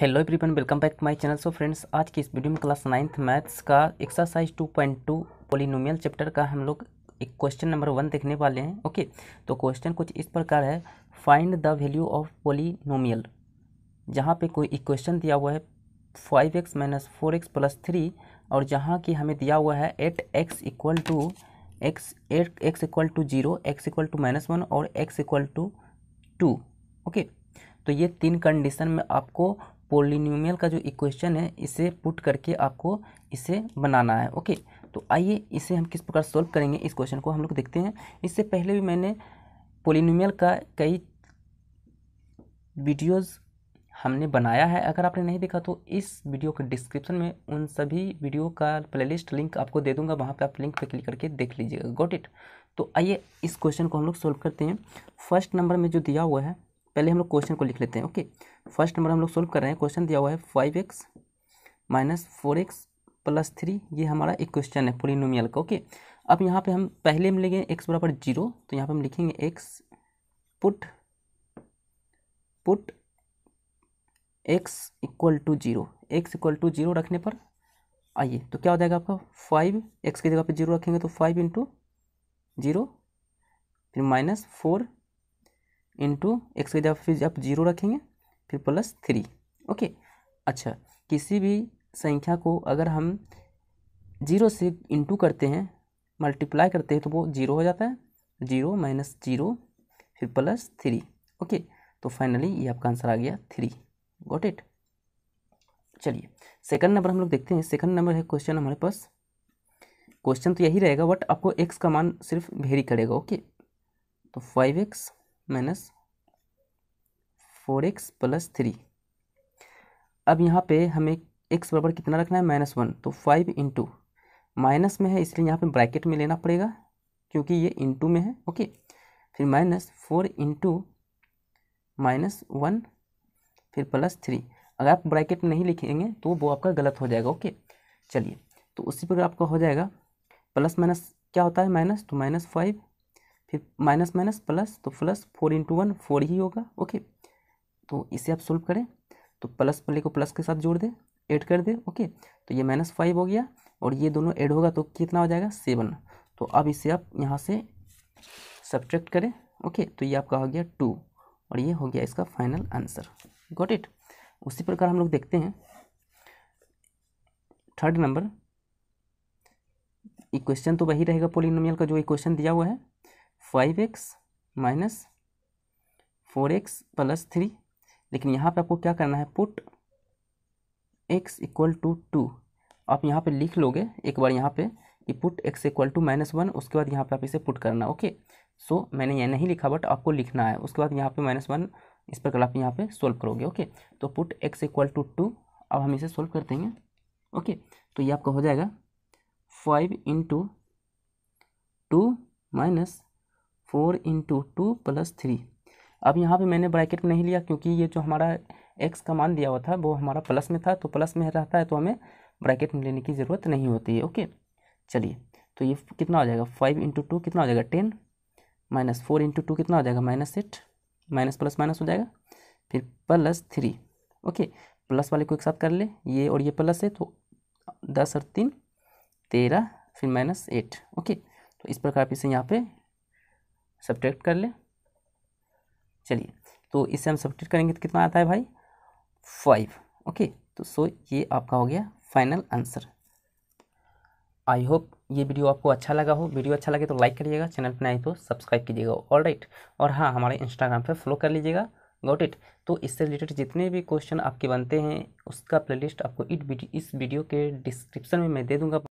hello everyone welcome back to my channel so friends आज की इस वीडियो में क्लास नाइन्थ मैथ्स का एक्सरसाइज 2.2 पोलिनोमियल चैप्टर का हम लोग एक क्वेश्चन नंबर वन देखने वाले हैं ओके तो क्वेश्चन कुछ इस प्रकार है find the value of polynomial जहाँ पे कोई इक्वेशन दिया हुआ है five x minus four x plus three और जहाँ की हमें दिया हुआ है at x equal to x at x equal to zero x equal to minus one और x equal to two okay तो ये तीन कंडीशन में आपको पोलिनियोमियल का जो इक्वेशन है इसे पुट करके आपको इसे बनाना है ओके तो आइए इसे हम किस प्रकार सॉल्व करेंगे इस क्वेश्चन को हम लोग देखते हैं इससे पहले भी मैंने पोलिनियल का कई वीडियोज़ हमने बनाया है अगर आपने नहीं देखा तो इस वीडियो के डिस्क्रिप्शन में उन सभी वीडियो का प्लेलिस्ट लिंक आपको दे दूंगा वहाँ पर आप लिंक पर क्लिक करके देख लीजिएगा गॉट इट तो आइए इस क्वेश्चन को हम लोग सॉल्व करते हैं फर्स्ट नंबर में जो दिया हुआ है पहले हम लोग क्वेश्चन को लिख लेते हैं ओके फर्स्ट नंबर हम लोग सोल्व कर रहे हैं क्वेश्चन दिया हुआ है five x minus four x plus three ये हमारा एक क्वेश्चन है पूरी नोमियल का ओके अब यहाँ पे हम पहले हम लेंगे एक्स बराबर जीरो तो यहाँ पे हम लिखेंगे x put put x equal to zero x equal to zero रखने पर आइए तो क्या हो जाएगा आपका फाइव एक्स की जगह पर जीरो रखेंगे तो फाइव इंटू जीरो फिर माइनस फोर इंटू एक्स की जगह फिर आप जीरो रखेंगे फिर प्लस थ्री ओके अच्छा किसी भी संख्या को अगर हम जीरो से इंटू करते हैं मल्टीप्लाई करते हैं तो वो जीरो हो जाता है जीरो माइनस जीरो फिर प्लस थ्री ओके तो फाइनली ये आपका आंसर आ गया थ्री गॉट इट चलिए सेकंड नंबर हम लोग देखते हैं सेकंड नंबर है क्वेश्चन हमारे पास क्वेश्चन तो यही रहेगा बट आपको एक्स का मान सिर्फ वेरी करेगा ओके तो five x minus four x plus three अब यहाँ पे हमें एक्स बराबर कितना रखना है माइनस वन तो फाइव इंटू माइनस में है इसलिए यहाँ पे ब्रैकेट में लेना पड़ेगा क्योंकि ये इंटू में है ओके फिर minus four into minus one फिर प्लस थ्री अगर आप ब्रैकेट नहीं लिखेंगे तो वो आपका गलत हो जाएगा ओके चलिए तो उसी पर आपका हो जाएगा प्लस माइनस क्या होता है माइनस तो माइनस फाइव फिर माइनस माइनस प्लस तो plus four into one four ही होगा ओके तो इसे आप सोल्व करें तो प्लस पहले को प्लस के साथ जोड़ दें ऐड कर दें ओके तो ये माइनस फाइव हो गया और ये दोनों ऐड होगा तो कितना हो जाएगा सेवन तो अब इसे आप यहाँ से सब्ट्रैक्ट करें ओके तो ये आपका हो गया टू और ये हो गया इसका फाइनल आंसर गॉट इट उसी प्रकार हम लोग देखते हैं थर्ड नंबर इक्वेशन तो वही रहेगा पोलिनोमियल का जो इक्वेशन दिया हुआ है five x minus four x plus three लेकिन यहाँ पे आपको क्या करना है put x equal to two आप यहाँ पे लिख लोगे एक बार यहाँ पे कि put x equal to minus one उसके बाद यहाँ पे आप इसे पुट करना ओके सो so, मैंने यह नहीं लिखा बट आपको लिखना है उसके बाद यहाँ पे माइनस वन इस पर आप यहाँ पे सोल्व करोगे ओके तो put x equal to two अब हम इसे सोल्व कर देंगे ओके तो ये आपका हो जाएगा five into two minus four into two plus three अब यहाँ पे मैंने ब्रैकेट में नहीं लिया क्योंकि ये जो हमारा एक्स का मान दिया हुआ था वो हमारा प्लस में था तो प्लस में रहता है तो हमें ब्रैकेट में लेने की ज़रूरत नहीं होती है ओके चलिए तो ये कितना हो जाएगा फाइव इंटू टू कितना हो जाएगा ten minus four into two कितना हो जाएगा minus eight minus plus minus हो जाएगा फिर प्लस थ्री ओके प्लस वाले को एक साथ कर ले ये और ये प्लस है तो दस और तीन तेरह फिर माइनस एट ओके तो इस प्रकार इसे यहाँ पे सब्ट्रैक्ट कर लें चलिए तो इससे हम सब्ट्रैक्ट करेंगे तो कितना आता है भाई फाइव ओके तो सो ये आपका हो गया फाइनल आंसर आई होप ये वीडियो आपको अच्छा लगा हो वीडियो अच्छा लगे तो लाइक करिएगा चैनल पर नए तो सब्सक्राइब कीजिएगा ऑल राइट और हाँ हमारे इंस्टाग्राम पर फॉलो कर लीजिएगा गॉट इट तो इससे रिलेटेड जितने भी क्वेश्चन आपके बनते हैं उसका प्लेलिस्ट आपको इट इस वीडियो के डिस्क्रिप्शन में मैं दे दूँगा